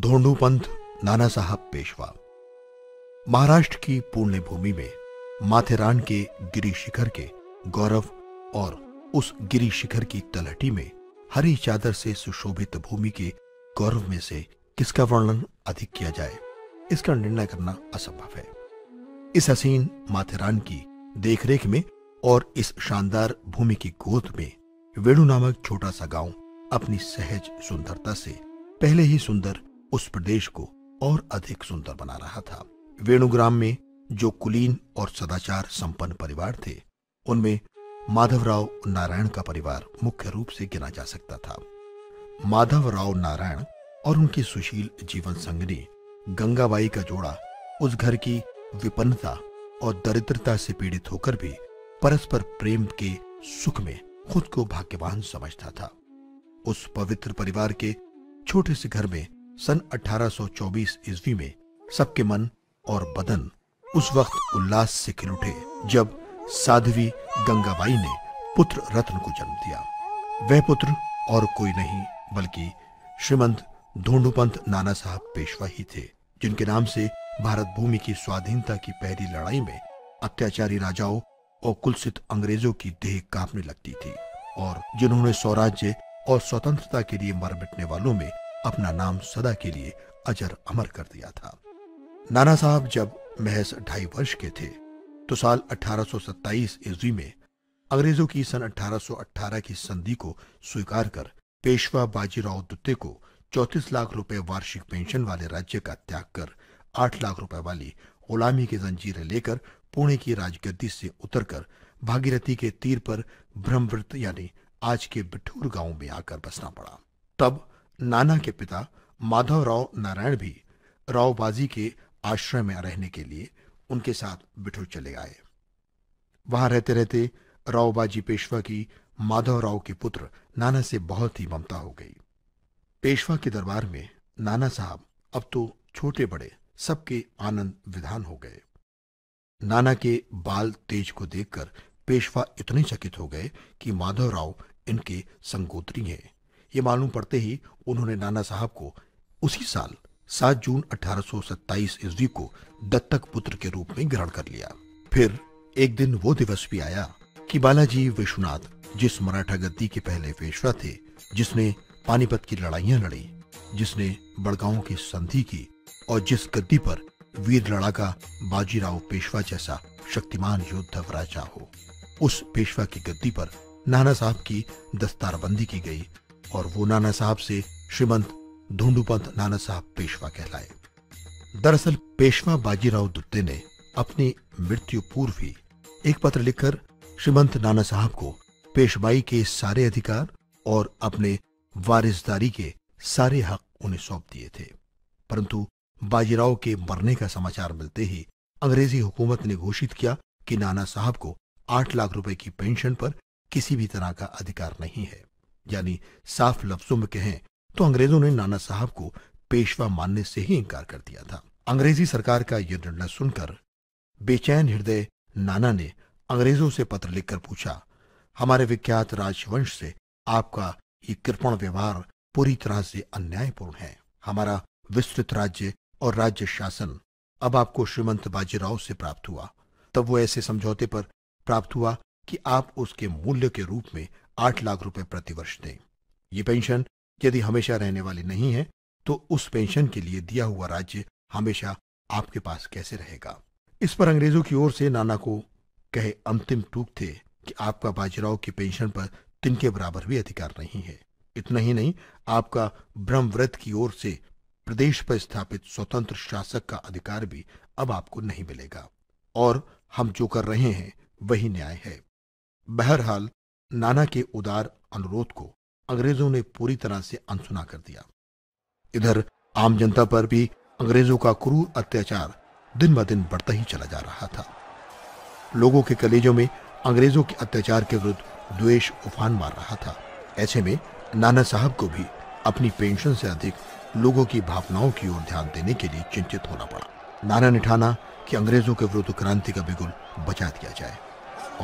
धोंडू नाना साहब पेशवा महाराष्ट्र की पूर्ण भूमि में माथेरान के गिरी शिखर के गौरव और उस गिरी शिखर की तलहटी में हरी चादर से सुशोभित भूमि के गौरव में से किसका वर्णन अधिक किया जाए इसका निर्णय करना असंभव है इस हसीन माथेरान की देखरेख में और इस शानदार भूमि की गोद में वेणु नामक छोटा सा गांव अपनी सहज सुंदरता से पहले ही सुंदर उस प्रदेश को और अधिक सुंदर बना रहा था वेणुग्राम में जो कुलीन और सदाचार संपन्न परिवार थे उनमें माधवराव नारायण का परिवार मुख्य रूप से गिना जा सकता था माधवराव नारायण और उनकी सुशील जीवन संगनी गंगाबाई का जोड़ा उस घर की विपन्नता और दरिद्रता से पीड़ित होकर भी परस्पर प्रेम के सुख में खुद को भाग्यवान समझता था उस पवित्र परिवार के छोटे से घर में सन 1824 ईस्वी में सबके मन और बदन उस वक्त उल्लास से खिल उठे जब साध्वी गंगाबाई ने पुत्र रत्न को जन्म दिया वह पुत्र और कोई नहीं बल्कि श्रीमंत धोंडूपंत नाना साहब पेशवा ही थे जिनके नाम से भारत भूमि की स्वाधीनता की पहली लड़ाई में अत्याचारी राजाओं और कुलसित अंग्रेजों की देह कांपने लगती थी और जिन्होंने स्वराज्य और स्वतंत्रता के लिए मर मिटने वालों में अपना नाम सदा के लिए अजर अमर कर दिया था नाना साहब जब महज ढाई वर्ष के थे तो साल 1827 ईस्वी में अंग्रेजों की सन 1818 की संधि को स्वीकार कर पेशवा बाजीराव दुत्ते को 34 लाख रुपए वार्षिक पेंशन वाले राज्य का त्याग कर 8 लाख रुपए वाली गुलामी की जंजीरें लेकर पुणे की राजगद्दी से उतरकर भागीरथी के तीर पर ब्रह्मवृत यानी आज के बिठूर गांव में आकर बसना पड़ा तब नाना के पिता माधव राव नारायण भी रावबाजी के आश्रय में रहने के लिए उनके साथ बिठुर चले आए वहां रहते रहते रावबाजी पेशवा की माधव राव के पुत्र नाना से बहुत ही ममता हो गई पेशवा के दरबार में नाना साहब अब तो छोटे बड़े सबके आनंद विधान हो गए नाना के बाल तेज को देखकर पेशवा इतने चकित हो गए कि माधव राव इनके संगोत्री हैं ये मालूम पड़ते ही उन्होंने नाना साहब को उसी साल 7 जून 1827 ईस्वी को दत्तक पुत्र के रूप में ग्रहण कर लिया फिर एक दिन वो दिवस भी आया कि बालाजी विश्वनाथ जिस मराठा गद्दी के पहले पेशवा थे जिसने पानीपत की लड़ाइयां लड़ी जिसने बड़गांव की संधि की और जिस गद्दी पर वीर लड़ाका बाजीराव पेशवा जैसा शक्तिमान योद्धा राजा हो उस पेशवा की गद्दी पर नाना साहब की दस्तारबंदी की गई और वो नाना साहब से श्रीमंत धुंडूपंत नाना साहब पेशवा कहलाए दरअसल पेशवा बाजीराव दुत्ते ने अपनी मृत्यु पूर्व ही एक पत्र लिखकर श्रीमंत नाना साहब को पेशवाई के सारे अधिकार और अपने वारिसदारी के सारे हक उन्हें सौंप दिए थे परंतु बाजीराव के मरने का समाचार मिलते ही अंग्रेजी हुकूमत ने घोषित किया कि नाना साहब को आठ लाख रुपए की पेंशन पर किसी भी तरह का अधिकार नहीं है यानी साफ लफ्जों में कहें तो अंग्रेजों ने नाना साहब को पेशवा मानने से ही इनकार कर दिया था अंग्रेजी सरकार का यह निर्णय सुनकर बेचैन हृदय नाना ने अंग्रेजों से पत्र लिखकर पूछा हमारे विख्यात राजवंश से आपका ये कृपण व्यवहार पूरी तरह से अन्यायपूर्ण है हमारा विस्तृत राज्य और राज्य शासन अब आपको श्रीमंत बाजीराव से प्राप्त हुआ तब वो ऐसे समझौते पर प्राप्त हुआ कि आप उसके मूल्य के रूप में आठ लाख रुपए प्रतिवर्ष दें ये पेंशन यदि हमेशा रहने वाली नहीं है तो उस पेंशन के लिए दिया हुआ राज्य हमेशा आपके पास कैसे रहेगा इस पर अंग्रेजों की ओर से नाना को कहे अंतिम टूक थे कि आपका बाजीराव की पेंशन पर तिनके बराबर भी अधिकार नहीं है इतना ही नहीं आपका ब्रह्मव्रत की ओर से प्रदेश पर स्थापित स्वतंत्र शासक का अधिकार भी अब आपको नहीं मिलेगा और हम जो कर रहे हैं वही न्याय है बहरहाल नाना के उदार अनुरोध को अंग्रेजों ने पूरी तरह से अनसुना कर दिया इधर आम जनता पर भी अंग्रेजों का क्रूर अत्याचार दिन ब दिन बढ़ता ही चला जा रहा था लोगों के कलेजों में अंग्रेजों के अत्याचार के विरुद्ध द्वेष उफान मार रहा था ऐसे में नाना साहब को भी अपनी पेंशन से अधिक लोगों की भावनाओं की ओर ध्यान देने के लिए चिंतित होना पड़ा नाना ने ठाना कि अंग्रेजों के विरुद्ध क्रांति का बिगुल बचा दिया जाए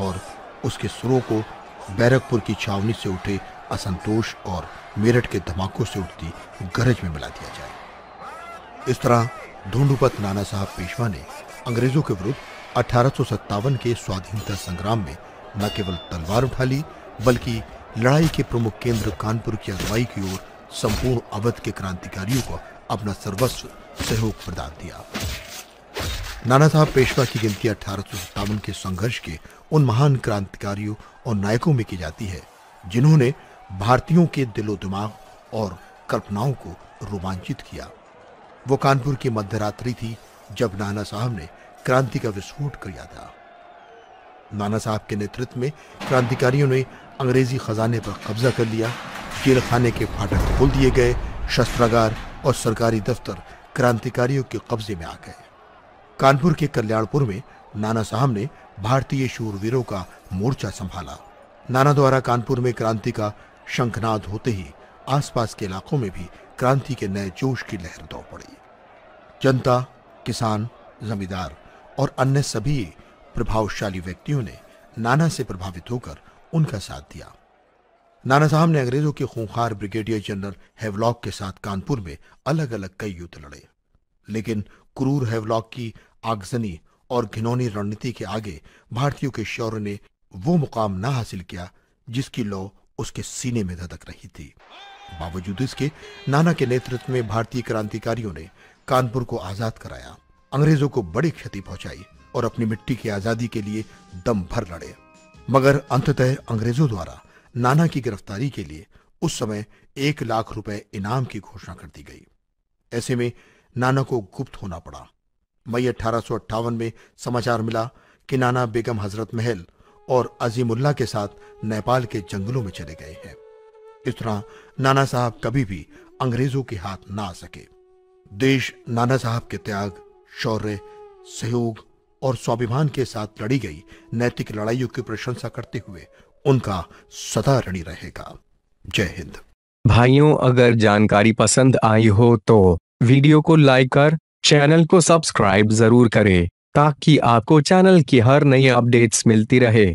और उसके सुरों को बैरकपुर की छावनी से उठे असंतोष और मेरठ के धमाकों से उठती गरज में मिला दिया जाए इस तरह धुंडुपत नाना साहब पेशवा ने अंग्रेजों के विरुद्ध अठारह के स्वाधीनता संग्राम में न केवल तलवार उठा ली बल्कि लड़ाई के प्रमुख केंद्र कानपुर की अगुवाई की ओर संपूर्ण अवध के क्रांतिकारियों को अपना सर्वस्व सहयोग प्रदान दिया नाना साहब पेशवा की गिनती अठारह के संघर्ष के उन महान क्रांतिकारियों और नायकों में की जाती है जिन्होंने भारतीयों के दिलो दिमाग और कल्पनाओं को रोमांचित किया वो कानपुर की मध्यरात्रि थी जब नाना साहब ने क्रांति का विस्फोट किया था नाना साहब के नेतृत्व में क्रांतिकारियों ने अंग्रेजी खजाने पर कब्जा कर लिया जेल खाने के फाटक खोल दिए गए शस्त्रागार और सरकारी दफ्तर क्रांतिकारियों के कब्जे में आ गए कानपुर के कल्याणपुर में नाना साहब ने भारतीय शूरवीरों का मोर्चा संभाला नाना द्वारा कानपुर में क्रांति का शंखनाद होते ही आसपास के इलाकों में भी क्रांति के नए जोश की लहर दौड़ पड़ी जनता किसान जमींदार और अन्य सभी प्रभावशाली व्यक्तियों ने नाना से प्रभावित होकर उनका साथ दिया नाना साहब ने अंग्रेजों के खूंखार ब्रिगेडियर जनरल हेवलॉक के साथ कानपुर में अलग अलग कई युद्ध लड़े लेकिन क्रूर हेवलॉक की आगजनी और घिनौनी रणनीति के आगे भारतीयों के शौर्य ने वो मुकाम ना हासिल किया जिसकी लौ उसके सीने में धधक रही थी बावजूद इसके नाना के नेतृत्व में भारतीय क्रांतिकारियों ने कानपुर को आजाद कराया अंग्रेजों को बड़ी क्षति पहुंचाई और अपनी मिट्टी की आजादी के लिए दम भर लड़े मगर अंततः अंग्रेजों द्वारा नाना की गिरफ्तारी के लिए उस समय एक लाख रुपए इनाम की घोषणा कर दी गई ऐसे में नाना को गुप्त होना पड़ा मई अठारह में समाचार मिला कि नाना बेगम हजरत महल और अजीमुल्ला के साथ नेपाल के जंगलों में चले गए हैं इस तरह नाना साहब कभी भी अंग्रेजों के हाथ ना आ सके देश नाना साहब के त्याग शौर्य सहयोग और स्वाभिमान के साथ लड़ी गई नैतिक लड़ाइयों की प्रशंसा करते हुए उनका सदा ऋणी रहेगा जय हिंद भाइयों अगर जानकारी पसंद आई हो तो वीडियो को लाइक कर चैनल को सब्सक्राइब जरूर करें ताकि आपको चैनल की हर नई अपडेट्स मिलती रहे